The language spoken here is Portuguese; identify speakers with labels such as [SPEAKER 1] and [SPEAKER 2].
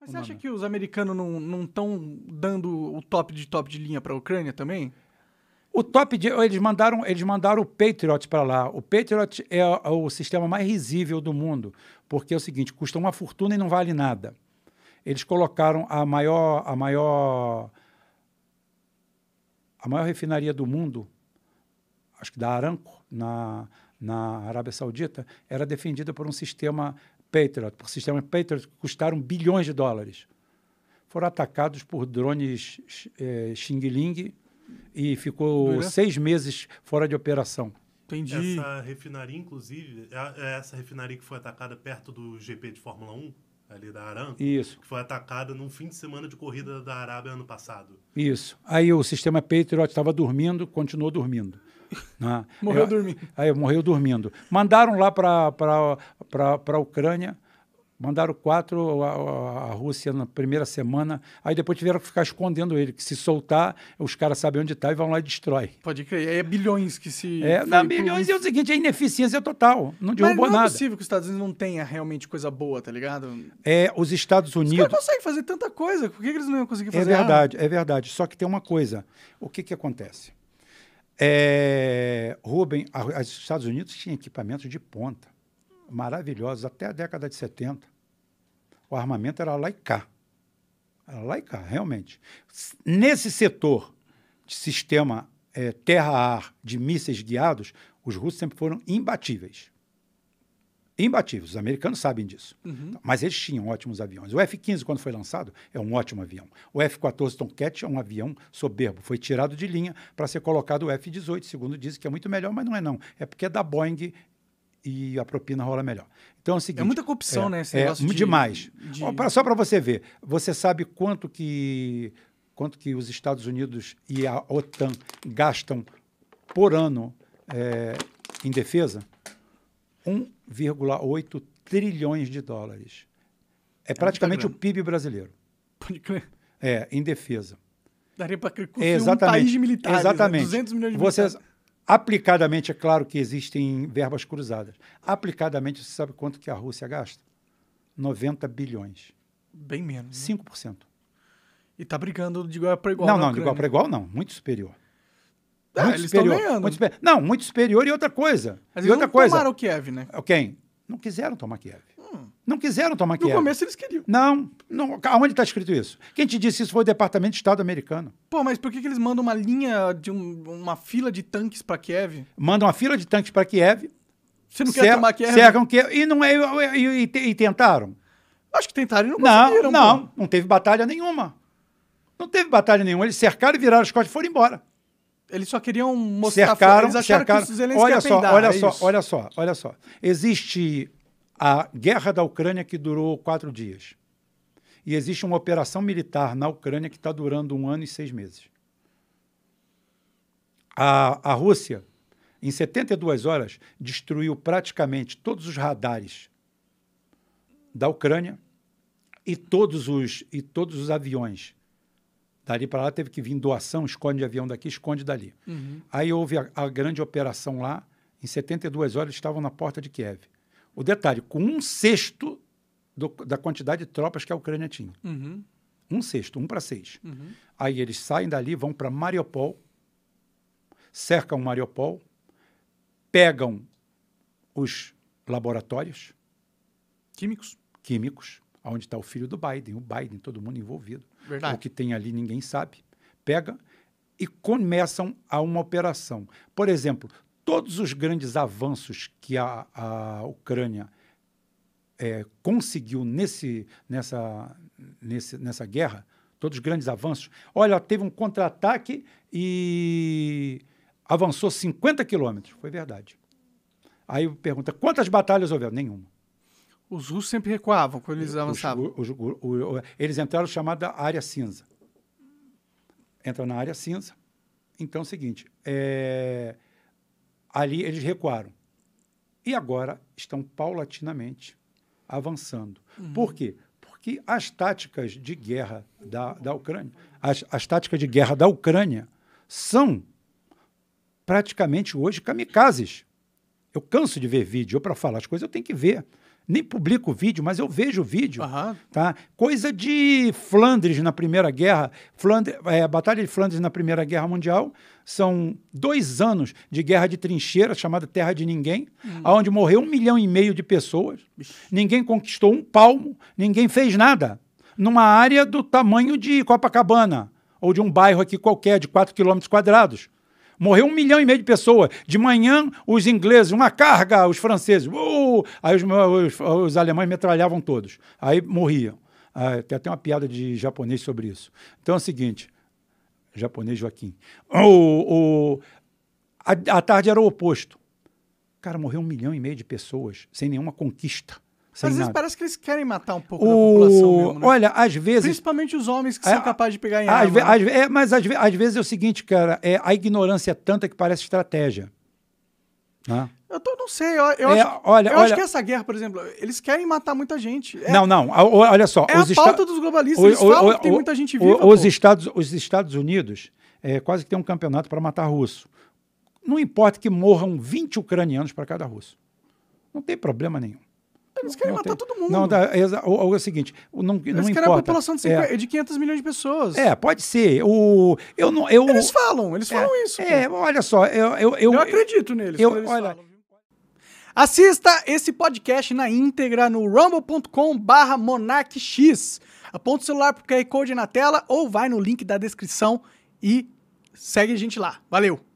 [SPEAKER 1] Mas você acha que os americanos não estão dando o top de top de linha para a Ucrânia também?
[SPEAKER 2] O top de, eles mandaram, eles mandaram o Patriot para lá. O Patriot é o, é o sistema mais risível do mundo, porque é o seguinte, custa uma fortuna e não vale nada. Eles colocaram a maior a maior a maior refinaria do mundo, acho que da Aramco, na na Arábia Saudita, era defendida por um sistema Patriot, por sistemas Patriot que custaram bilhões de dólares. Foram atacados por drones é, eh, Xing Ling e ficou né? seis meses fora de operação.
[SPEAKER 1] Entendi. Essa refinaria, inclusive,
[SPEAKER 2] é, é essa refinaria que foi atacada perto do GP de Fórmula 1, ali da Aramco, Isso. que foi atacada num fim de semana de corrida da Arábia ano passado. Isso. Aí o sistema Patriot estava dormindo, continuou dormindo. É? morreu eu, dormindo. Aí, morreu dormindo. Mandaram lá para a Ucrânia, mandaram quatro a, a, Rússia na primeira semana, aí depois tiveram que ficar escondendo ele, que se soltar, os caras sabem onde está e vão lá e destrói.
[SPEAKER 1] Pode crer, é bilhões que se... É, não, bilhões é o seguinte, é ineficiência total, não derrubou nada. não é nada. possível que os Estados Unidos não tenha realmente coisa boa, tá ligado?
[SPEAKER 2] É, os Estados Unidos... Os conseguem
[SPEAKER 1] fazer tanta coisa, por que, que, eles não iam conseguir é fazer É verdade,
[SPEAKER 2] é verdade, só que tem uma coisa, o que que acontece? É, Ruben, os Estados Unidos tinham equipamentos de ponta, maravilhosos, até a década de 70. O armamento era lá e cá. Era lá e cá, realmente. Nesse setor de sistema é, terra-ar de mísseis guiados, os russos sempre foram imbatíveis imbatíveis. Os americanos sabem disso. Uhum. Então, mas eles tinham ótimos aviões. O F-15, quando foi lançado, é um ótimo avião. O F-14 Tomcat é um avião soberbo. Foi tirado de linha para ser colocado o F-18, segundo dizem que é muito melhor, mas não é não. É porque é da Boeing e a propina rola melhor. Então é o seguinte... É muita corrupção, é, né? Esse é, de, demais. De... Só para você ver. Você sabe quanto que, quanto que os Estados Unidos e a OTAN gastam por ano é, em defesa? 1,8 trilhões de dólares. É, é praticamente o PIB brasileiro. Pode crer. É, em defesa. Daria para construir Exatamente. um país de militares, né? Exatamente. Né? 200 milhões de Vocês, Aplicadamente, é claro que existem verbas cruzadas. Aplicadamente, você sabe quanto que a Rússia gasta? 90 bilhões. Bem menos. Né? 5%. E está brigando de igual para igual. Não, não, de igual para igual não. Muito superior.
[SPEAKER 1] É, muito eles superior, ganhando. Muito
[SPEAKER 2] super... Não, muito superior e outra coisa. Mas e outra não coisa. tomaram Kiev, né? É, quem? Não quiseram tomar Kiev. Hum. Não quiseram tomar no Kiev. No começo eles queriam. Não. não aonde está escrito isso? Quem te disse isso foi o Departamento de Estado americano.
[SPEAKER 1] Pô, mas por que, que eles
[SPEAKER 2] mandam uma linha,
[SPEAKER 1] de um, uma fila de tanques para Kiev? Mandam uma fila de tanques para Kiev. Você não quer tomar Kiev? Cercam
[SPEAKER 2] Kiev. E, não é, e, e, e, e tentaram. Acho que tentaram e não conseguiram. Não, não, não teve batalha nenhuma. Não teve batalha nenhuma. Eles cercaram e viraram as costas e foram embora. Eles só queriam mostrar cercaram, eles acharam cercaram. que os olha só, olha é só, isso. olha só, olha só. Existe a guerra da Ucrânia que durou quatro dias. E existe uma operação militar na Ucrânia que está durando um ano e seis meses. A, a Rússia, em 72 horas, destruiu praticamente todos os radares da Ucrânia e todos os, e todos os aviões Dali para lá teve que vir doação, esconde avião daqui, esconde dali. Uhum. Aí houve a, a, grande operação lá, em 72 horas estavam na porta de Kiev. O detalhe, com um sexto do, da quantidade de tropas que a Ucrânia tinha. Uhum. Um sexto, um para seis. Uhum. Aí eles saem dali, vão para Mariupol, cercam Mariupol, pegam os laboratórios. Químicos? Químicos onde está o filho do Biden, o Biden, todo mundo envolvido. Verdade. O que tem ali ninguém sabe. Pega e começam a uma operação. Por exemplo, todos os grandes avanços que a, a Ucrânia é, conseguiu nesse, nessa, nesse, nessa guerra, todos os grandes avanços, olha, teve um contra-ataque e avançou 50 quilômetros. Foi verdade. Aí pergunta, quantas batalhas houveram? Nenhuma. Os russos sempre recuavam quando eles avançavam. eles entraram chamada área cinza. Entram na área cinza. Então é o seguinte, é, ali eles recuaram. E agora estão paulatinamente avançando. Uhum. Por quê? Porque as táticas de guerra da, da Ucrânia, as, as táticas de guerra da Ucrânia são praticamente hoje kamikazes. Eu canso de ver vídeo, eu para falar as coisas eu tenho que ver nem publico o vídeo, mas eu vejo o vídeo. Uhum. Tá? Coisa de Flandres na Primeira Guerra, Flandre, é, Batalha de Flandres na Primeira Guerra Mundial, são dois anos de guerra de trincheira, chamada Terra de Ninguém, uhum. onde morreu um milhão e meio de pessoas, ninguém conquistou um palmo, ninguém fez nada, numa área do tamanho de Copacabana, ou de um bairro aqui qualquer, de 4 quilômetros quadrados. Morreu um milhão e meio de pessoas. De manhã, os ingleses, uma carga, os franceses. Uh! Aí os, os, os alemães metralhavam todos. Aí morriam. Ah, até uma piada de japonês sobre isso. Então é o seguinte, japonês Joaquim. O, o, a, a tarde era o oposto. Cara, morreu um milhão e meio de pessoas sem nenhuma conquista. Às vezes nada.
[SPEAKER 1] parece que eles querem matar um pouco o... da população mesmo, né?
[SPEAKER 2] Olha, às vezes...
[SPEAKER 1] Principalmente os homens que é, são capazes de pegar em arma. Ve...
[SPEAKER 2] Né? é, mas às, ve... às vezes é o seguinte, cara, é, a ignorância é tanta que parece estratégia. Né?
[SPEAKER 1] Eu tô, não sei, eu, eu, é, acho, olha, eu olha, acho que essa guerra, por exemplo, eles querem matar muita gente. É, não, não, olha só. É a falta dos globalistas, o, eles o, falam o, que tem muita gente viva. Os
[SPEAKER 2] Estados, os Estados Unidos é, quase que tem um campeonato para matar russo. Não importa que morram 20 ucranianos para cada russo. Não tem problema nenhum.
[SPEAKER 1] Eles querem não matar todo mundo. Não,
[SPEAKER 2] tá, é, o, é o seguinte, não, eles não importa. querem a população de, 50, é. é.
[SPEAKER 1] de 500 milhões de pessoas. É,
[SPEAKER 2] pode ser. O, eu não, eu, eles
[SPEAKER 1] falam, eles é, falam é, isso. É, pô. olha só, eu... Eu, eu, eu acredito neles eu, eles olha, falam. Assista esse podcast na íntegra no rumble.com barra monarchx. Aponta o celular pro QR Code na tela ou vai no link da descrição e segue a gente lá. Valeu!